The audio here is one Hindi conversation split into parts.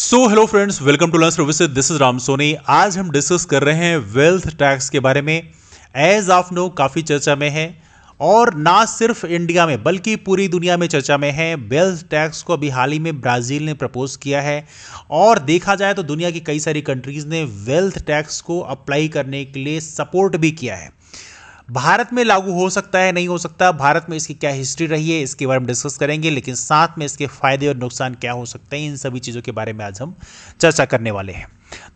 so hello friends welcome to learn services this is Ram Soni आज हम डिस्कस कर रहे हैं वेल्थ टैक्स के बारे में एज ऑफ नो काफ़ी चर्चा में है और ना सिर्फ इंडिया में बल्कि पूरी दुनिया में चर्चा में है वेल्थ टैक्स को अभी हाल ही में ब्राज़ील ने प्रपोज किया है और देखा जाए तो दुनिया की कई सारी कंट्रीज़ ने वेल्थ टैक्स को अप्लाई करने के लिए सपोर्ट भी किया है भारत में लागू हो सकता है नहीं हो सकता भारत में इसकी क्या हिस्ट्री रही है इसके बारे में डिस्कस करेंगे लेकिन साथ में इसके फायदे और नुकसान क्या हो सकते हैं इन सभी चीज़ों के बारे में आज हम चर्चा करने वाले हैं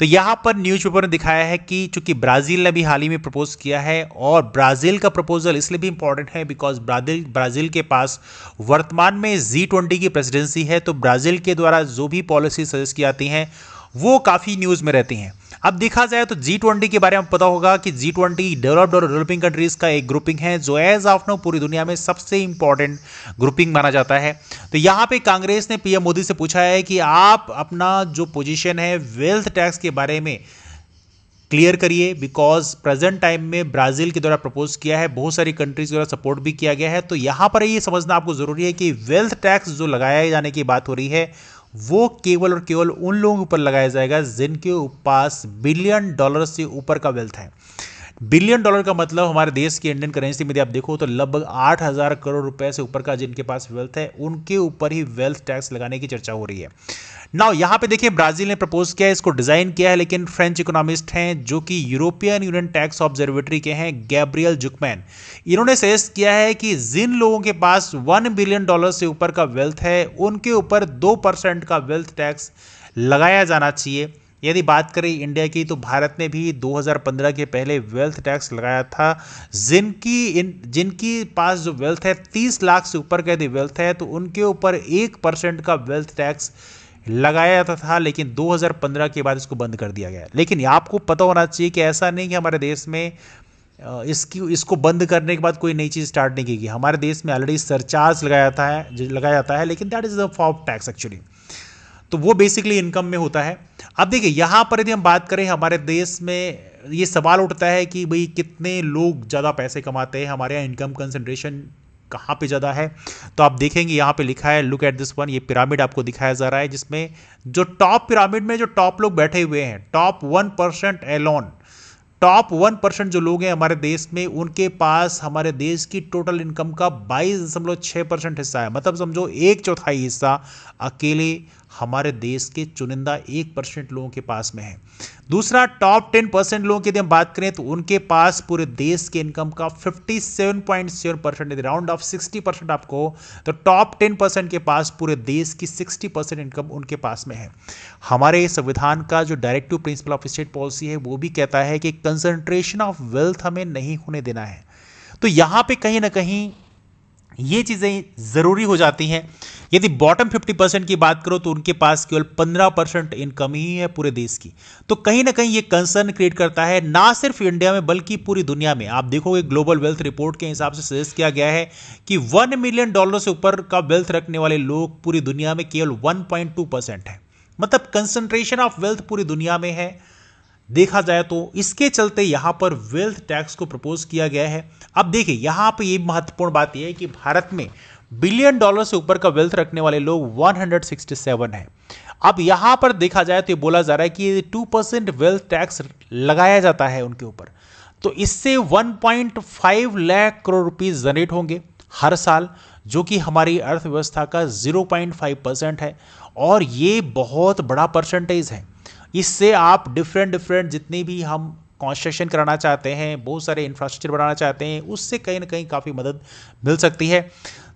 तो यहाँ पर न्यूज़पेपर ने दिखाया है कि चूंकि ब्राज़ील ने भी हाल ही में प्रपोज किया है और ब्राज़ील का प्रपोजल इसलिए भी इंपॉर्टेंट है बिकॉज ब्राज़ील ब्राज़ील के पास वर्तमान में जी ट्वेंटी की प्रेसिडेंसी है तो ब्राज़ील के द्वारा जो भी पॉलिसी सजेस्ट की जाती हैं वो काफ़ी न्यूज़ में रहती हैं अब देखा जाए तो जी ट्वेंटी के बारे में पता होगा कि जी ट्वेंटी डेवलप्ड और डेवलपिंग कंट्रीज का एक ग्रुपिंग है जो एज ऑफ नो पूरी दुनिया में सबसे इंपॉर्टेंट ग्रुपिंग माना जाता है तो यहां पे कांग्रेस ने पीएम मोदी से पूछा है कि आप अपना जो पोजीशन है वेल्थ टैक्स के बारे में क्लियर करिए बिकॉज प्रेजेंट टाइम में ब्राजील के द्वारा प्रपोज किया है बहुत सारी कंट्रीज द्वारा सपोर्ट भी किया गया है तो यहाँ पर ये समझना आपको ज़रूरी है कि वेल्थ टैक्स जो लगाए जाने की बात हो रही है वो केवल और केवल उन लोगों पर लगाया जाएगा जिनके पास बिलियन डॉलर से ऊपर का वेल्थ है बिलियन डॉलर का मतलब हमारे देश की इंडियन करेंसी में यदि आप देखो तो लगभग आठ हज़ार करोड़ रुपए से ऊपर का जिनके पास वेल्थ है उनके ऊपर ही वेल्थ टैक्स लगाने की चर्चा हो रही है नाउ यहां पे देखिए ब्राजील ने प्रपोज किया है इसको डिजाइन किया है लेकिन फ्रेंच इकोनॉमिस्ट हैं जो कि यूरोपियन यूनियन टैक्स ऑब्जर्वेटरी के हैं गैब्रियल जुकमैन इन्होंने सजेस्ट किया है कि जिन लोगों के पास वन बिलियन डॉलर से ऊपर का वेल्थ है उनके ऊपर दो परसेंट का वेल्थ टैक्स लगाया जाना चाहिए यदि बात करें इंडिया की तो भारत ने भी 2015 के पहले वेल्थ टैक्स लगाया था जिनकी इन जिनकी पास जो वेल्थ है 30 लाख से ऊपर का यदि वेल्थ है तो उनके ऊपर एक परसेंट का वेल्थ टैक्स लगाया जाता था, लेकिन 2015 के बाद इसको बंद कर दिया गया लेकिन आपको पता होना चाहिए कि ऐसा नहीं कि हमारे देश में इसकी इसको बंद करने के बाद कोई नई चीज़ स्टार्ट नहीं की गई हमारे देश में ऑलरेडी सरचार्ज लगाया जाता है लगाया जाता है लेकिन that is the form tax actually तो वो बेसिकली इनकम में होता है अब देखिए यहाँ पर यदि हम बात करें हमारे देश में ये सवाल उठता है कि भाई कितने लोग ज़्यादा पैसे कमाते हैं हमारे यहाँ इनकम कंसनट्रेशन कहाँ पे ज़्यादा है तो आप देखेंगे यहाँ पे लिखा है लुक एट दिस वन ये पिरामिड आपको दिखाया जा रहा है जिसमें जो टॉप पिरामिड में जो टॉप लोग बैठे हुए हैं top one percent alone top one percent जो लोग हैं हमारे देश में उनके पास हमारे देश की टोटल इनकम का बाईस दशमलव छः परसेंट हिस्सा है मतलब समझो एक चौथाई हिस्सा अकेले हमारे देश के चुनिंदा एक परसेंट लोगों के पास में है दूसरा टॉप टेन परसेंट लोगों की यदि हम बात करें तो उनके पास पूरे देश के इनकम का fifty seven point seven percent यदि राउंड ऑफ सिक्सटी परसेंट आपको तो टॉप टेन परसेंट के पास पूरे देश की सिक्सटी परसेंट इनकम उनके पास में है हमारे संविधान का जो directive principle of state policy है वो भी कहता है कि कंसंट्रेशन ऑफ वेल्थ हमें नहीं होने देना है तो यहाँ पे कहीं ना कहीं ये चीज़ें ज़रूरी हो जाती हैं यदि बॉटम 50 परसेंट की बात करो तो उनके पास केवल 15 परसेंट इनकम ही है पूरे देश की तो कहीं ना कहीं ये कंसर्न क्रिएट करता है ना सिर्फ इंडिया में बल्कि पूरी दुनिया में आप देखोगे ग्लोबल वेल्थ रिपोर्ट के हिसाब से सजेस्ट किया गया है कि वन मिलियन डॉलर से ऊपर का वेल्थ रखने वाले लोग पूरी दुनिया में केवल वन है मतलब कंसनट्रेशन ऑफ वेल्थ पूरी दुनिया में है देखा जाए तो इसके चलते यहाँ पर वेल्थ टैक्स को प्रपोज किया गया है अब देखिए यहाँ पर ये महत्वपूर्ण बात यह है कि भारत में बिलियन डॉलर से ऊपर का वेल्थ रखने वाले लोग 167 हैं अब यहाँ पर देखा जाए तो ये बोला जा रहा है कि टू परसेंट वेल्थ टैक्स लगाया जाता है उनके ऊपर तो इससे 1.5 लाख करोड़ रुपीज जनरेट होंगे हर साल जो कि हमारी अर्थव्यवस्था का 0.5 परसेंट है और ये बहुत बड़ा परसेंटेज है इससे आप डिफरेंट डिफरेंट जितनी भी हम कॉन्स्ट्रक्शन कराना चाहते हैं बहुत सारे इंफ्रास्ट्रक्चर बनाना चाहते हैं उससे कहीं ना कहीं काफ़ी मदद मिल सकती है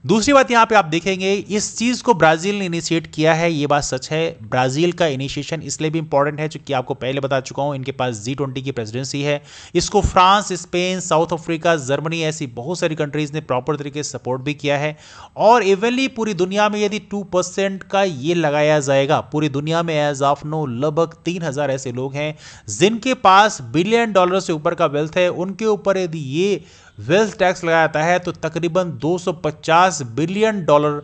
दूसरी बात यहाँ पे आप देखेंगे इस चीज़ को ब्राज़ील ने इनिशिएट किया है ये बात सच है ब्राज़ील का इनिशिएशन इसलिए भी इंपॉर्टेंट है क्योंकि आपको पहले बता चुका हूँ इनके पास जी ट्वेंटी की प्रेसिडेंसी है इसको France Spain South Africa Germany ऐसी बहुत सारी कंट्रीज़ ने प्रॉपर तरीके से सपोर्ट भी किया है और इवनली पूरी दुनिया में यदि टू परसेंट का ये लगाया जाएगा पूरी दुनिया में एज ऑफ नो लगभग तीन हज़ार ऐसे लोग हैं जिनके पास बिलियन डॉलर से ऊपर का वेल्थ है उनके ऊपर यदि ये वेल्थ टैक्स लगाया जाता है तो तकरीबन 250 बिलियन डॉलर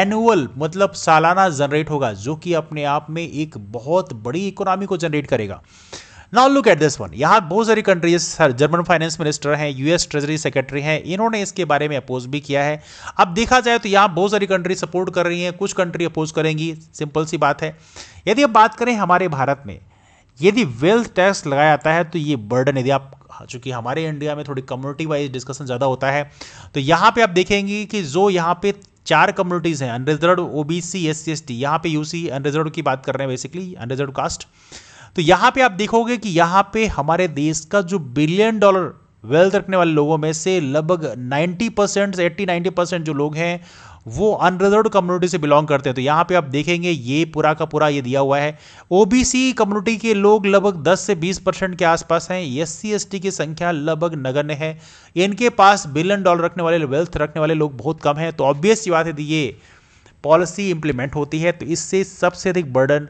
एनुअल मतलब सालाना जनरेट होगा जो कि अपने आप में एक बहुत बड़ी इकोनॉमी को जनरेट करेगा now look at this one यहाँ बहुत सारी कंट्रीज जर्मन फाइनेंस मिनिस्टर हैं यूएस ट्रेजरी सेक्रेटरी हैं इन्होंने इसके बारे में अपोज भी किया है अब देखा जाए तो यहाँ बहुत सारी कंट्री सपोर्ट कर रही हैं कुछ कंट्री अपोज करेंगी सिंपल सी बात है यदि अब बात करें हमारे भारत में यदि वेल्थ टैक्स लगाया जाता है तो ये बर्डन यदि आप चूंकि हमारे इंडिया में थोड़ी कम्युनिटी वाइज डिस्कशन ज़्यादा होता है तो यहाँ पे आप देखेंगे कि जो यहाँ पे चार कम्युनिटीज़ हैं unreserved O B C S C S T यहाँ पे यूसी अनरिजर्व की बात कर रहे हैं बेसिकली अनरिजर्व कास्ट तो यहाँ पे आप देखोगे कि यहाँ पे हमारे देश का जो बिलियन डॉलर वेल्थ रखने वाले लोगों में से लगभग 90 परसेंट एट्टी नाइन्टी परसेंट जो लोग हैं वो अनरिजर्व कम्युनिटी से बिलोंग करते हैं तो यहाँ पे आप देखेंगे ये पूरा का पूरा ये दिया हुआ है ओबीसी कम्युनिटी के लोग लगभग 10 से 20 परसेंट के आसपास हैं एस सी की संख्या लगभग नगण्य है इनके पास बिलियन डॉलर रखने वाले वेल्थ रखने वाले लोग बहुत कम हैं तो ऑब्वियस ये बात है ये पॉलिसी इंप्लीमेंट होती है तो इससे सबसे अधिक बर्डन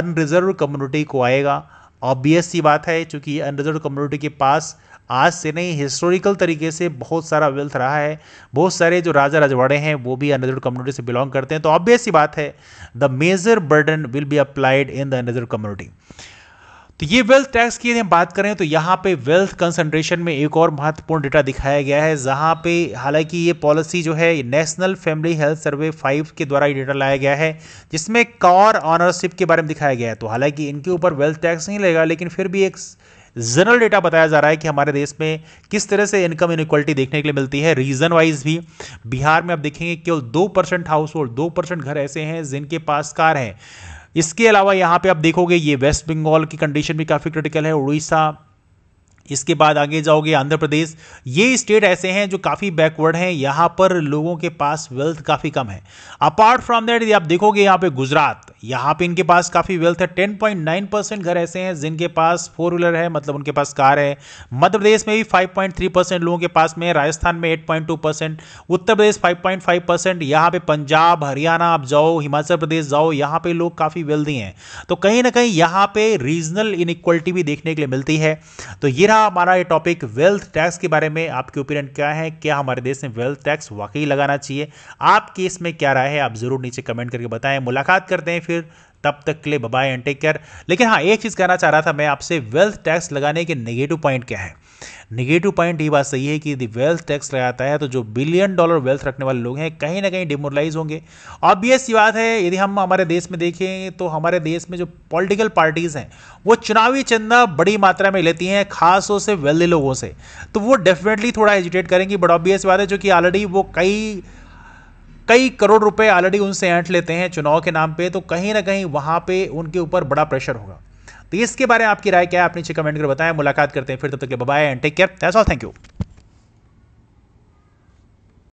अनरिजर्व कम्युनिटी को आएगा ऑब्वियस सी बात है चूँकि अनरिजर्व कम्युनिटी के पास आज से नहीं हिस्टोरिकल तरीके से बहुत सारा वेल्थ रहा है बहुत सारे जो राजा रजवाड़े हैं वो भी अनरिजर्व कम्युनिटी से बिलोंग करते हैं तो ऑब्वियस सी बात है the major burden will be applied in the unreserved community तो ये वेल्थ टैक्स की यदि हम बात करें तो यहाँ पे वेल्थ कंसनट्रेशन में एक और महत्वपूर्ण डेटा दिखाया गया है जहाँ पे हालांकि ये पॉलिसी जो है national family health survey five के द्वारा ये डेटा लाया गया है जिसमें कार ऑनरशिप के बारे में दिखाया गया है तो हालांकि इनके ऊपर वेल्थ टैक्स नहीं लगेगा लेकिन फिर भी एक जनरल डेटा बताया जा रहा है कि हमारे देश में किस तरह से इनकम इनक्वलिटी देखने के लिए मिलती है रीजन वाइज भी बिहार में आप देखेंगे केवल दो परसेंट हाउस होल्ड दो परसेंट घर ऐसे हैं जिनके पास कार है इसके अलावा यहाँ पे आप देखोगे ये वेस्ट बंगाल की कंडीशन भी काफ़ी क्रिटिकल है उड़ीसा इसके बाद आगे जाओगे आंध्र प्रदेश ये स्टेट ऐसे हैं जो काफ़ी बैकवर्ड हैं यहां पर लोगों के पास वेल्थ काफ़ी कम है अपार्ट फ्रॉम दैट आप देखोगे यहाँ पे गुजरात यहां पे इनके पास काफ़ी वेल्थ है 10.9 परसेंट घर ऐसे हैं जिनके पास फोर व्हीलर है मतलब उनके पास कार है मध्य प्रदेश में भी 5.3 परसेंट लोगों के पास में राजस्थान में 8.2 परसेंट उत्तर प्रदेश 5.5 परसेंट यहाँ पे पंजाब हरियाणा आप जाओ हिमाचल प्रदेश जाओ यहाँ पे लोग काफ़ी वेल्थी हैं तो कहीं ना कहीं यहाँ पे रीजनल इनइक्वलिटी भी देखने के लिए मिलती है तो ये रहा हमारा ये टॉपिक वेल्थ टैक्स के बारे में आपकी ओपिनियन क्या है क्या हमारे देश में वेल्थ टैक्स वाकई लगाना चाहिए आपके इसमें क्या राय है आप ज़रूर नीचे कमेंट करके बताएं मुलाकात करते हैं फिर तब तक के लिए बाय एंड टेक केयर लेकिन हाँ एक चीज़ कहना चाह रहा था मैं आपसे वेल्थ टैक्स लगाने के नेगेटिव पॉइंट क्या है निगेटिव पॉइंट ये बात सही है कि यदि वेल्थ टैक्स लगाता है तो जो बिलियन डॉलर वेल्थ रखने वाले लोग हैं कहीं ना कहीं डिमोरलाइज होंगे ऑब्वियस ये बात है यदि हम हमारे देश में देखें तो हमारे देश में जो पॉलिटिकल पार्टीज़ हैं वो चुनावी चंदा बड़ी मात्रा में लेती हैं खासतौर से वेल्दी लोगों से तो वो डेफिनेटली थोड़ा एजिटेट करेंगे बट ऑब्वियस बात है जो कि ऑलरेडी वो कई कई करोड़ रुपए ऑलरेडी उनसे ऐंठ लेते हैं चुनाव के नाम पे तो कहीं ना कहीं वहां पे उनके ऊपर बड़ा प्रेशर होगा तो इसके बारे में आपकी राय क्या है आप नीचे कमेंट कर बताएं मुलाकात करते हैं फिर तब तक के bye and take care that's all thank you